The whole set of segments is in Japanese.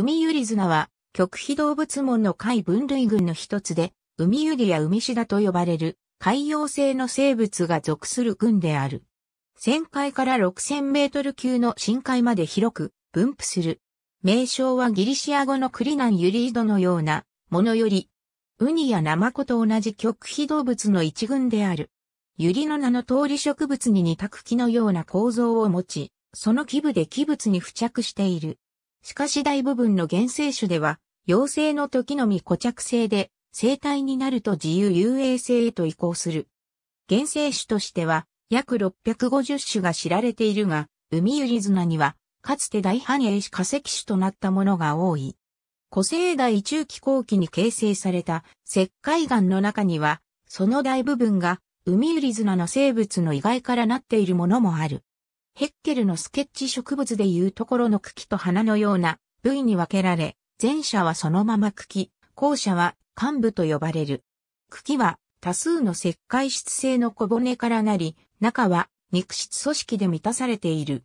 海ゆり綱は、極秘動物門の海分類群の一つで、海ゆりや海シダと呼ばれる、海洋性の生物が属する群である。1000から6000メートル級の深海まで広く分布する。名称はギリシア語のクリナンユリードのようなものより、ウニやナマコと同じ極秘動物の一群である。ユリの名の通り植物に似た茎のような構造を持ち、その基部で器物に付着している。しかし大部分の原生種では、陽性の時のみ固着性で、生体になると自由遊泳性へと移行する。原生種としては、約650種が知られているが、ウミユリズナには、かつて大繁栄し化石種となったものが多い。古生代中期後期に形成された石灰岩の中には、その大部分がウミユリズナの生物の意外からなっているものもある。ヘッケルのスケッチ植物でいうところの茎と花のような部位に分けられ、前者はそのまま茎、後者は幹部と呼ばれる。茎は多数の石灰質性の小骨からなり、中は肉質組織で満たされている。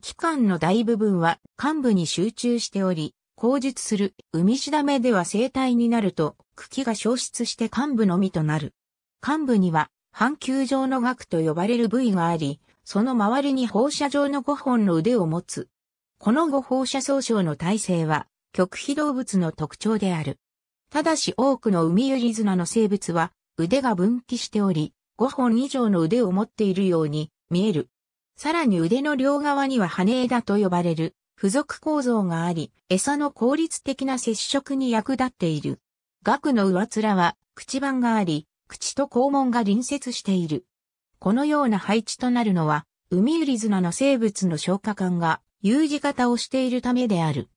器官の大部分は幹部に集中しており、口述する海しだめでは生体になると茎が消失して幹部のみとなる。幹部には半球状の額と呼ばれる部位があり、その周りに放射状の5本の腕を持つ。この5放射総称の体制は、極秘動物の特徴である。ただし多くの海ミユリズナの生物は、腕が分岐しており、5本以上の腕を持っているように見える。さらに腕の両側には羽枝と呼ばれる付属構造があり、餌の効率的な接触に役立っている。額の上面は、口板があり、口と肛門が隣接している。このような配置となるのは、ウミウリズナの生物の消化管が U 字型をしているためである。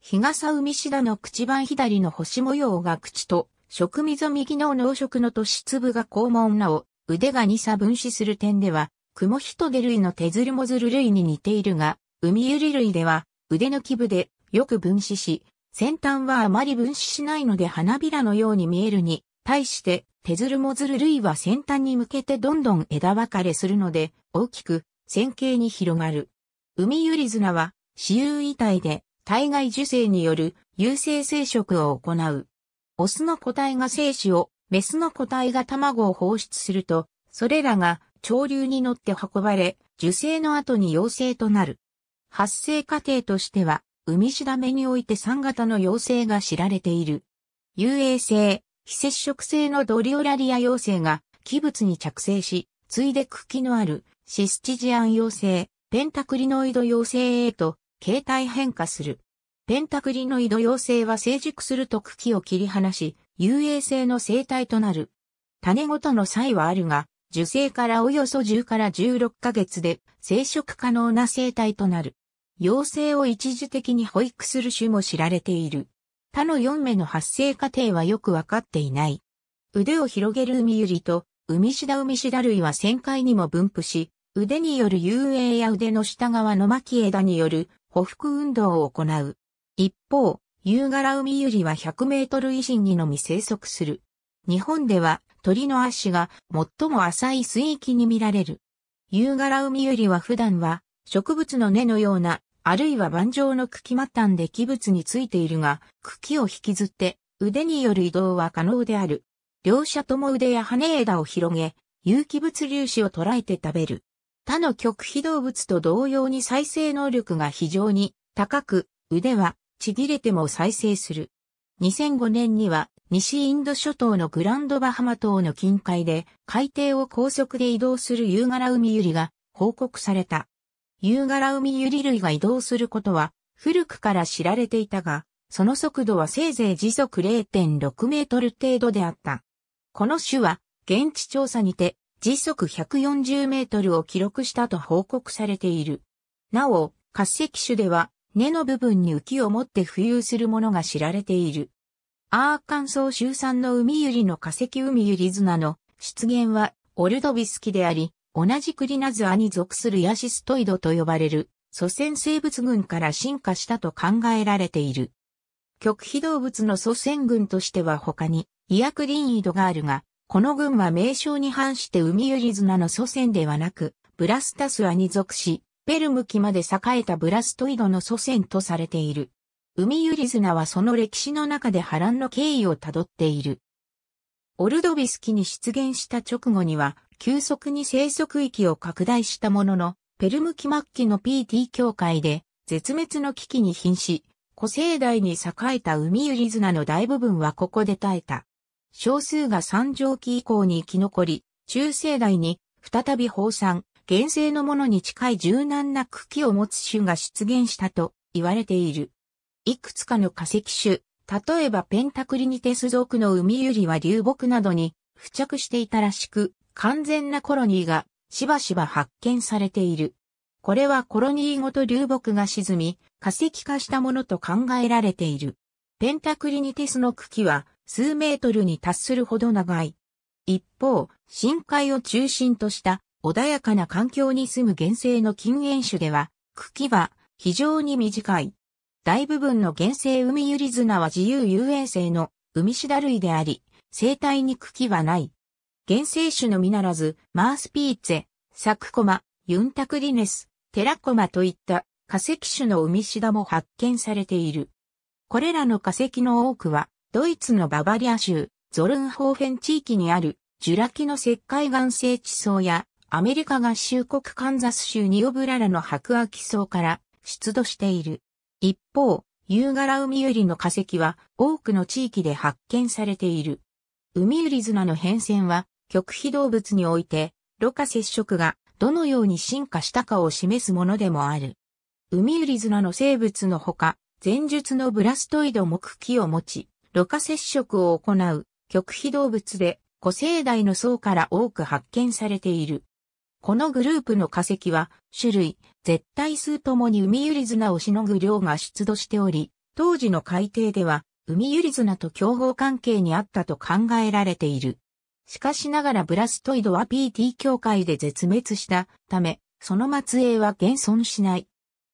日傘海シダの口番左の星模様が口と、食溝右の脳色の突粒が肛門なお、腕が二差分子する点では、クモヒトゲ類の手ズルモズル類に似ているが、ウミユリ類では、腕の基部でよく分子し、先端はあまり分子しないので花びらのように見えるに、対してテズルモズル類は先端に向けてどんどん枝分かれするので、大きく、線形に広がる。海ユリズナは、私有遺体で、体外受精による、有性生殖を行う。オスの個体が精子を、メスの個体が卵を放出すると、それらが潮流に乗って運ばれ、受精の後に陽性となる。発生過程としては、海しだめにおいて3型の陽性が知られている。遊泳性、非接触性のドリオラリア陽性が器物に着生し、ついで茎のあるシスチジアン陽性、ペンタクリノイド陽性へと形態変化する。ペンタクリノイド陽性は成熟すると茎を切り離し、遊泳性の生態となる。種ごとの差異はあるが、受精からおよそ10から16ヶ月で生殖可能な生態となる。陽性を一時的に保育する種も知られている。他の4名の発生過程はよくわかっていない。腕を広げる海ゆりと、海シダ海シダ類は旋回にも分布し、腕による遊泳や腕の下側の巻き枝による補腹運動を行う。一方、夕柄海ゆりは100メートル以上にのみ生息する。日本では鳥の足が最も浅い水域に見られる。夕柄海ゆりは普段は植物の根のようなあるいは盤上の茎末端で器物についているが、茎を引きずって腕による移動は可能である。両者とも腕や羽枝を広げ、有機物粒子を捉えて食べる。他の極秘動物と同様に再生能力が非常に高く、腕はちぎれても再生する。2005年には西インド諸島のグランドバハマ島の近海で海底を高速で移動するユーガラウミユリが報告された。夕柄海ユリ類が移動することは古くから知られていたが、その速度はせいぜい時速0.6メートル程度であった。この種は現地調査にて時速140メートルを記録したと報告されている。なお、滑石種では根の部分に浮きを持って浮遊するものが知られている。アーカンソー州産の海ユリの化石海ユリ砂の出現はオルドビスキであり、同じクリナズアに属するヤシストイドと呼ばれる祖先生物群から進化したと考えられている。極秘動物の祖先群としては他にイアクリンイドがあるが、この群は名称に反してウミユリズナの祖先ではなく、ブラスタスアに属し、ペルム期まで栄えたブラストイドの祖先とされている。ウミユリズナはその歴史の中で波乱の経緯をたどっている。オルドビス期に出現した直後には、急速に生息域を拡大したものの、ペルム期末期の PT 境界で絶滅の危機に瀕し、古生代に栄えた海ユリズナの大部分はここで耐えた。少数が三畳期以降に生き残り、中生代に再び放散、原生のものに近い柔軟な茎を持つ種が出現したと言われている。いくつかの化石種、例えばペンタクリニテス属の海ユリは流木などに付着していたらしく、完全なコロニーがしばしば発見されている。これはコロニーごと流木が沈み、化石化したものと考えられている。ペンタクリニテスの茎は数メートルに達するほど長い。一方、深海を中心とした穏やかな環境に住む原生の禁煙種では、茎は非常に短い。大部分の原生海ユリズナは自由遊泳性の海シダ類であり、生態に茎はない。原生種のみならず、マースピーツェ、サクコマ、ユンタクリネス、テラコマといった化石種の海シダも発見されている。これらの化石の多くは、ドイツのババリア州、ゾルンホーフェン地域にある、ジュラ紀の石灰岩性地層や、アメリカ合衆国カンザス州ニオブララの白亜紀層から出土している。一方、ユーガラウミユリの化石は多くの地域で発見されている。ウミユリ綱の変遷は極秘動物において、ろ過接触がどのように進化したかを示すものでもある。ウミウリズナの生物のほか、前述のブラストイド木器を持ち、ろ過接触を行う極秘動物で古生代の層から多く発見されている。このグループの化石は、種類、絶対数ともにウミユリズナをしのぐ量が出土しており、当時の海底では、ウミユリズナと競合関係にあったと考えられている。しかしながらブラストイドは PT 協会で絶滅したため、その末裔は現存しない。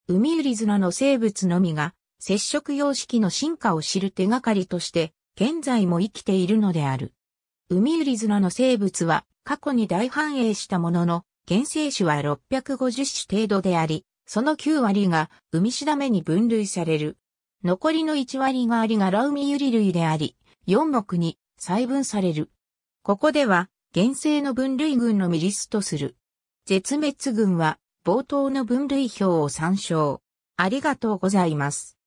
ウミウリズナの生物のみが、接触様式の進化を知る手がかりとして、現在も生きているのである。ウミウリズナの生物は、過去に大繁栄したものの、原生種は650種程度であり、その9割が海シダメに分類される。残りの1割がアリがラウミユリ類であり、4目に細分される。ここでは、原生の分類群のみリストする。絶滅群は、冒頭の分類表を参照。ありがとうございます。